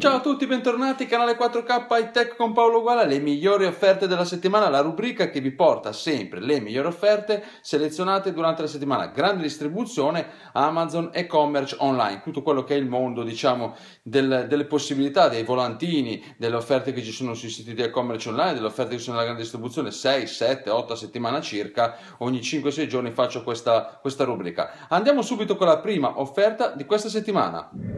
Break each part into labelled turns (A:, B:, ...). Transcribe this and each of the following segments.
A: Ciao a tutti, bentornati canale 4K iTech con Paolo Guala, le migliori offerte della settimana, la rubrica che vi porta sempre le migliori offerte selezionate durante la settimana, grande distribuzione, Amazon e commerce online, tutto quello che è il mondo diciamo del, delle possibilità, dei volantini, delle offerte che ci sono sui siti di e-commerce online, delle offerte che sono nella grande distribuzione, 6, 7, 8 settimane circa, ogni 5-6 giorni faccio questa, questa rubrica. Andiamo subito con la prima offerta di questa settimana.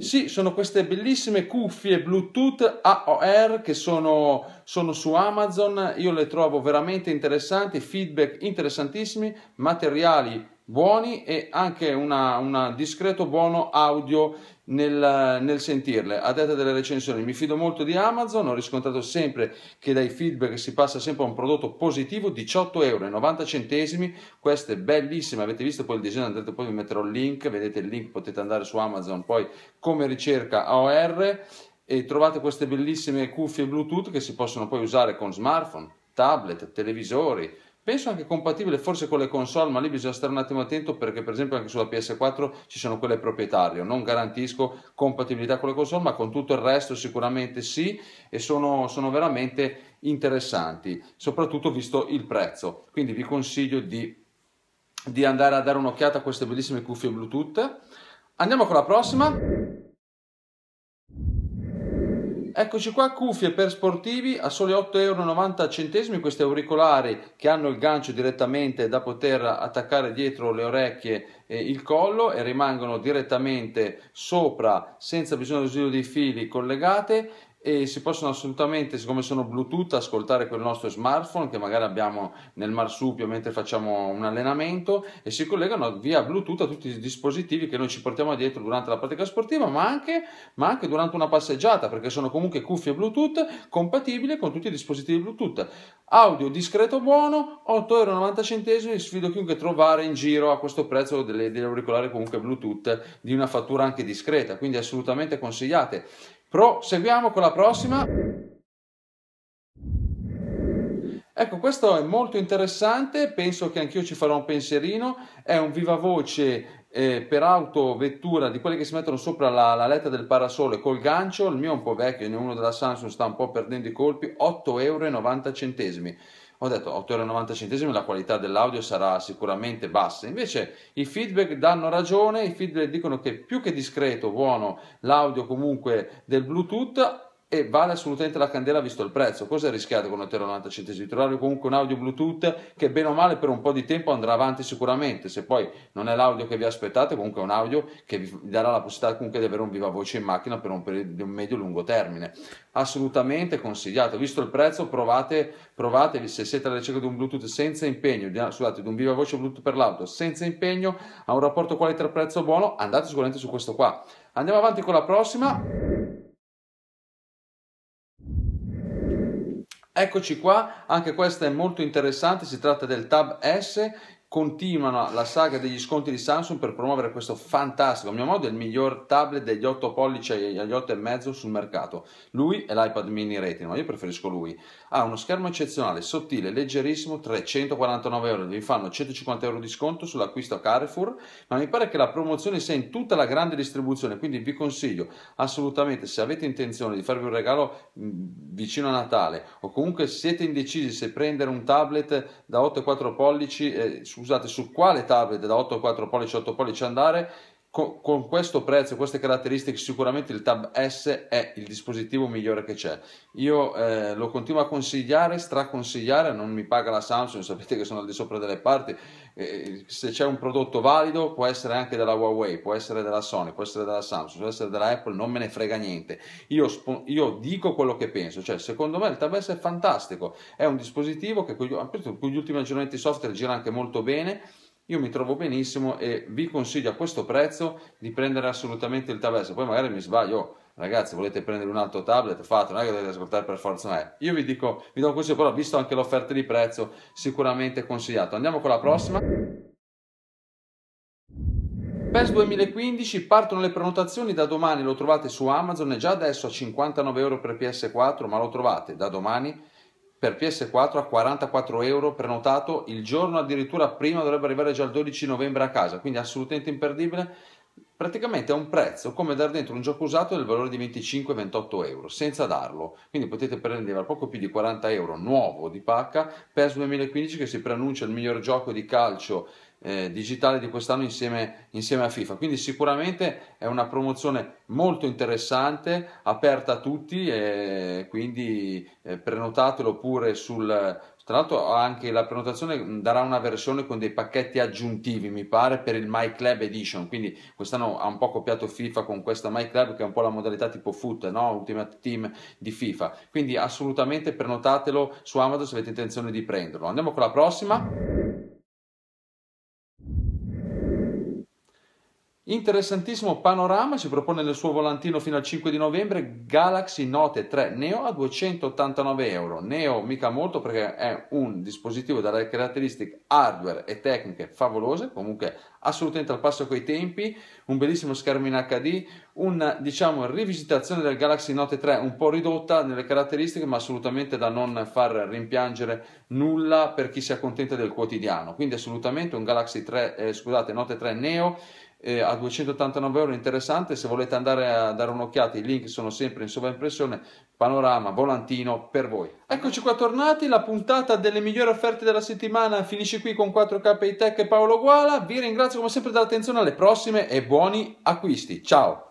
A: Sì, sono queste bellissime cuffie Bluetooth AOR che sono sono su Amazon, io le trovo veramente interessanti, feedback interessantissimi, materiali buoni e anche un discreto buono audio nel, nel, sentirle. A detta delle recensioni mi fido molto di Amazon, ho riscontrato sempre che dai feedback si passa sempre a un prodotto positivo, 18,90 euro, questa è bellissima, avete visto poi il disegno, andate, poi vi metterò il link, vedete il link, potete andare su Amazon poi come ricerca AOR e trovate queste bellissime cuffie Bluetooth che si possono poi usare con smartphone, tablet, televisori. Penso anche compatibile forse con le console, ma lì bisogna stare un attimo attento perché per esempio anche sulla PS4 ci sono quelle proprietarie. Non garantisco compatibilità con le console, ma con tutto il resto sicuramente sì e sono, sono veramente interessanti, soprattutto visto il prezzo. Quindi vi consiglio di, di andare a dare un'occhiata a queste bellissime cuffie Bluetooth. Andiamo con la prossima. Eccoci qua, cuffie per sportivi a soli 8,90 euro questi auricolari che hanno il gancio direttamente da poter attaccare dietro le orecchie e il collo e rimangono direttamente sopra senza bisogno di fili collegate e si possono assolutamente, siccome sono Bluetooth, ascoltare quel nostro smartphone che magari abbiamo nel marsupio mentre facciamo un allenamento e si collegano via Bluetooth a tutti i dispositivi che noi ci portiamo dietro durante la pratica sportiva, ma anche, ma anche durante una passeggiata, perché sono comunque cuffie Bluetooth compatibili con tutti i dispositivi Bluetooth. Audio discreto buono, 8,90 euro, sfido chiunque trovare in giro a questo prezzo delle, degli auricolari comunque Bluetooth di una fattura anche discreta, quindi assolutamente consigliate. Proseguiamo con la prossima. Ecco, questo è molto interessante, penso che anch'io ci farò un pensierino, è un viva voce eh, per autovettura di quelle che si mettono sopra la, la letta del parasole col gancio, il mio è un po' vecchio, ne uno della Samsung sta un po' perdendo i colpi, 8,90 euro. Ho detto 8,90 euro, la qualità dell'audio sarà sicuramente bassa. Invece i feedback danno ragione, i feedback dicono che più che discreto, buono l'audio comunque del Bluetooth, e vale assolutamente la candela visto il prezzo. Cos'è rischiato con un 90 centesimi? Trovare comunque un audio Bluetooth che bene o male per un po' di tempo andrà avanti sicuramente. Se poi non è l'audio che vi aspettate, comunque è un audio che vi darà la possibilità comunque di avere un viva voce in macchina per un periodo di un medio-lungo termine. Assolutamente consigliato. Visto il prezzo, provate, provatevi se siete alla ricerca di un Bluetooth senza impegno, di, scusate, di un viva voce Bluetooth per l'auto senza impegno, ha un rapporto qualità-prezzo buono, andate sicuramente su questo qua. Andiamo avanti con la prossima. Eccoci qua, anche questa è molto interessante, si tratta del Tab S, continuano la saga degli sconti di Samsung per promuovere questo fantastico, a mio modo il miglior tablet degli 8 pollici agli 8 e mezzo sul mercato. Lui è l'iPad mini retina, io preferisco lui. Ha uno schermo eccezionale, sottile, leggerissimo, 349 euro, vi fanno 150 euro di sconto sull'acquisto a Carrefour, ma mi pare che la promozione sia in tutta la grande distribuzione, quindi vi consiglio assolutamente se avete intenzione di farvi un regalo vicino a Natale o comunque siete indecisi se prendere un tablet da 8 e 4 pollici eh, scusate, su quale tablet da 8,4 pollici a 8 pollici andare con, con questo prezzo e queste caratteristiche sicuramente il Tab S è il dispositivo migliore che c'è. Io eh, lo continuo a consigliare, straconsigliare, non mi paga la Samsung, sapete che sono al di sopra delle parti, eh, se c'è un prodotto valido può essere anche della Huawei, può essere della Sony, può essere della Samsung, può essere della Apple, non me ne frega niente. Io, io dico quello che penso, cioè secondo me il Tab S è fantastico, è un dispositivo che con gli, con gli ultimi aggiornamenti software gira anche molto bene io mi trovo benissimo e vi consiglio a questo prezzo di prendere assolutamente il tablet. Se poi magari mi sbaglio, ragazzi, volete prendere un altro tablet? Fate, non è che dovete ascoltare per forza me. Eh. Io vi dico, vi do un consiglio, però visto anche l'offerta di prezzo, sicuramente consigliato. Andiamo con la prossima. PES 2015 partono le prenotazioni da domani, lo trovate su Amazon e già adesso a 59 euro per PS4, ma lo trovate da domani per PS4 a 44 euro prenotato il giorno addirittura prima dovrebbe arrivare già il 12 novembre a casa quindi assolutamente imperdibile praticamente è un prezzo come dar dentro un gioco usato del valore di 25-28 euro senza darlo quindi potete prendere poco più di 40 euro nuovo di pacca PES 2015 che si preannuncia il miglior gioco di calcio eh, digitale di quest'anno insieme, insieme a FIFA. Quindi sicuramente è una promozione molto interessante, aperta a tutti e quindi eh, prenotatelo pure sul... Tra l'altro anche la prenotazione mm, darà una versione con dei pacchetti aggiuntivi, mi pare, per il My Club Edition. Quindi quest'anno ha un po' copiato FIFA con questa My Club che è un po' la modalità tipo foot, no? Ultimate Team di FIFA. Quindi assolutamente prenotatelo su Amazon se avete intenzione di prenderlo. Andiamo con la prossima. Interessantissimo panorama, si propone nel suo volantino fino al 5 di novembre Galaxy Note 3 Neo a 289 euro. Neo mica molto perché è un dispositivo dalle caratteristiche hardware e tecniche favolose, comunque assolutamente al passo coi tempi, un bellissimo schermo in HD, una diciamo rivisitazione del Galaxy Note 3 un po' ridotta nelle caratteristiche ma assolutamente da non far rimpiangere nulla per chi si accontenta del quotidiano. Quindi assolutamente un Galaxy 3, eh, scusate, Note 3 Neo eh, a 289 euro interessante se volete andare a dare un'occhiata i link sono sempre in sovraimpressione panorama volantino per voi eccoci qua tornati la puntata delle migliori offerte della settimana finisce qui con 4k e tech e Paolo Guala vi ringrazio come sempre dell'attenzione alle prossime e buoni acquisti ciao